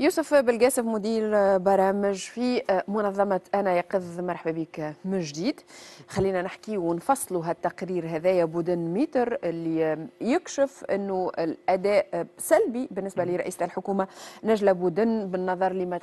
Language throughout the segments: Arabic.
يوسف بالجاسف مدير برامج في منظمة أنا يقظ مرحبا بك من جديد خلينا نحكي ونفصلوا هالتقرير هذايا بودن ميتر اللي يكشف أنه الأداء سلبي بالنسبة لرئيسة الحكومة نجلة بودن بالنظر لما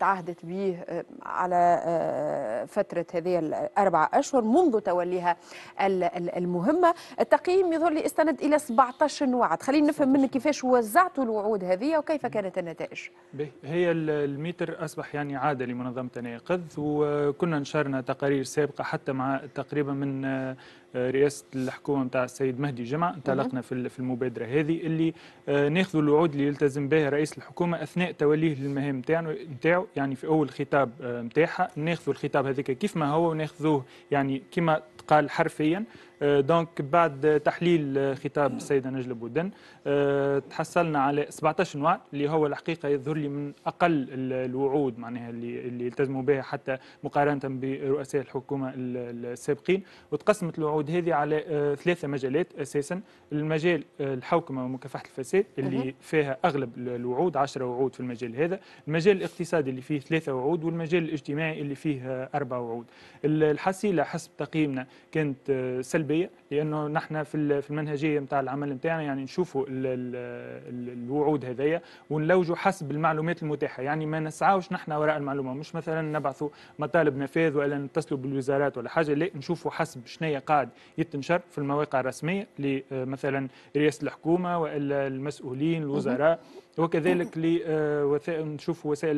تعهدت به آه، على آه، فترة هذه الأربع أشهر منذ توليها المهمة التقييم يظهر لي استند إلى 17 وعد خلينا نفهم منك كيفاش وزعتوا الوعود هذه وكيف كانت النتائج به هي الميتر أصبح يعني عادة لمنظمة الأناقذ وكنا نشرنا تقارير سابقة حتى مع تقريبا من آه، رئاسة الحكومة نتاع السيد مهدي جمعة انطلقنا في المبادرة هذه اللي آه، ناخذوا الوعود اللي يلتزم بها رئيس الحكومة أثناء توليه للمهام نتاعو يعني في أول خطاب نتاعها آه، ناخذوا الخطاب هذاك كيف ما هو وناخذوه يعني كما قال حرفيا دونك euh, بعد تحليل خطاب السيده نجله بودن آه، تحصلنا على 17 وعد اللي هو الحقيقه يظهر لي من اقل الوعود معناها اللي اللي التزموا بها حتى مقارنه برؤساء الحكومه السابقين وتقسمت الوعود هذه على آه، ثلاثه مجالات اساسا المجال آه، الحوكمه ومكافحه الفساد اللي فيها اغلب الوعود 10 وعود في المجال هذا المجال الاقتصادي اللي فيه ثلاثه وعود والمجال الاجتماعي اللي فيه اربع وعود الحصيله حسب تقييمنا كانت سلبيه الايجابيه لانه نحن في في المنهجيه نتاع العمل نتاعنا يعني نشوفوا الوعود هذيا ونلوجوا حسب المعلومات المتاحه يعني ما نسعاوش نحن وراء المعلومه مش مثلا نبعثوا مطالب نفاذ ولا نتصلوا بالوزارات ولا حاجه لا نشوفوا حسب شنيا قاعد يتنشر في المواقع الرسميه لمثلا رئاسه الحكومه والا المسؤولين الوزراء وكذلك آه، نشوفوا وسائل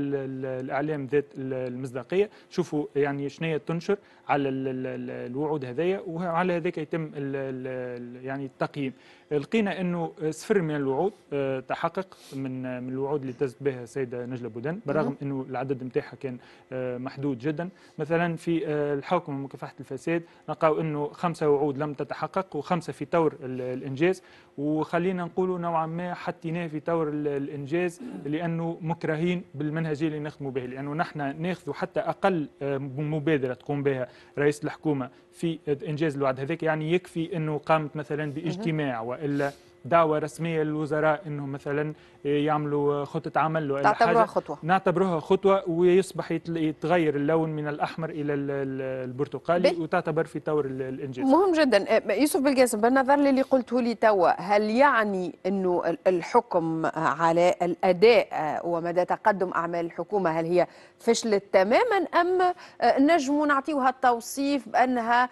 الاعلام ذات المصداقيه نشوفوا يعني شنيا تنشر على الوعود هذيا وعلى هذاك يتم الـ الـ يعني التقييم لقينا انه صفر من الوعود آه، تحقق من من الوعود اللي التزت بها السيده نجله بودن بالرغم نعم. انه العدد نتاعها كان آه، محدود جدا مثلا في آه، الحوكمه مكافحه الفساد لقوا انه خمسه وعود لم تتحقق وخمسه في طور الانجاز وخلينا نقولوا نوعا ما حطيناه في طور الانجاز لانه مكرهين بالمنهجيه اللي نخدموا به لانه نحن ناخذ حتى اقل مبادره تقوم بها رئيس الحكومه في انجاز الوعد هذاك يعني يكفي انه قامت مثلا باجتماع والا دعوه رسميه للوزراء انه مثلا يعملوا خطه عمل ولا تعتبروها خطوه نعتبروها خطوه ويصبح يتغير اللون من الاحمر الى البرتقالي وتعتبر في طور الانجاز مهم جدا يوسف بالقاسم بالنظر للي قلته لي توا هل يعني انه الحكم على الاداء ومدى تقدم اعمال الحكومه هل هي فشلت تماما ام نجم نعطيوها التوصيف بانها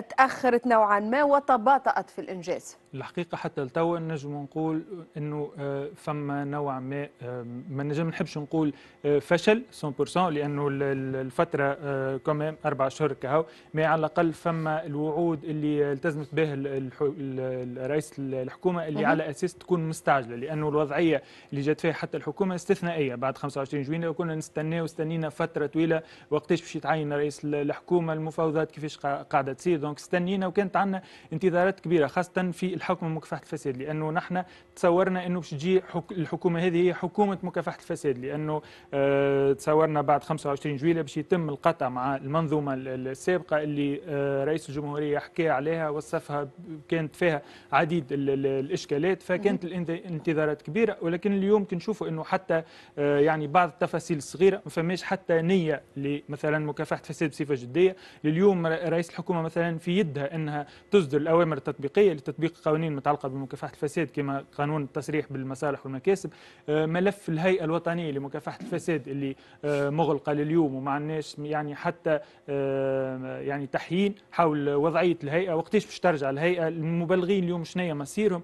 تاخرت نوعا ما وتباطات في الانجاز الحقيقه حتى تو نجم نقول انه آه، فما نوع ما آه، ما نجم نحبش نقول آه، فشل 100% لانه الفتره كمان اربع شهور كهو ما على الاقل فما الوعود اللي التزمت به رئيس الحكومه اللي على اساس تكون مستعجله لانه الوضعيه اللي جات فيها حتى الحكومه استثنائيه بعد 25 جويليه كنا نستناو استنينا فتره طويله وقتاش باش يتعين رئيس الحكومه المفاوضات كيفاش قاعده تصير دونك استنينا وكانت عندنا انتظارات كبيره خاصه في الحكم ومكافحه الفساد الفساد لانه نحن تصورنا انه باش تجي الحكومه هذه هي حكومه مكافحه الفساد لانه آه، تصورنا بعد 25 جويلة باش يتم القطع مع المنظومه السابقه اللي آه، رئيس الجمهوريه حكى عليها وصفها كانت فيها عديد الاشكالات فكانت الانتظارات كبيره ولكن اليوم كنشوفوا انه حتى آه، يعني بعض التفاصيل الصغيره ما فماش حتى نيه لمثلا مكافحه الفساد بصفه جديه لليوم رئيس الحكومه مثلا في يدها انها تصدر الاوامر التطبيقيه لتطبيق قوانين متعلقه بمكافحه لمكافحه الفساد كما قانون التصريح بالمصالح والمكاسب آه، ملف الهيئه الوطنيه لمكافحه الفساد اللي آه، مغلقه لليوم وما عندناش يعني حتى آه، يعني تحيين حول وضعيه الهيئه وقتاش باش ترجع الهيئه المبلغين اليوم شنو مصيرهم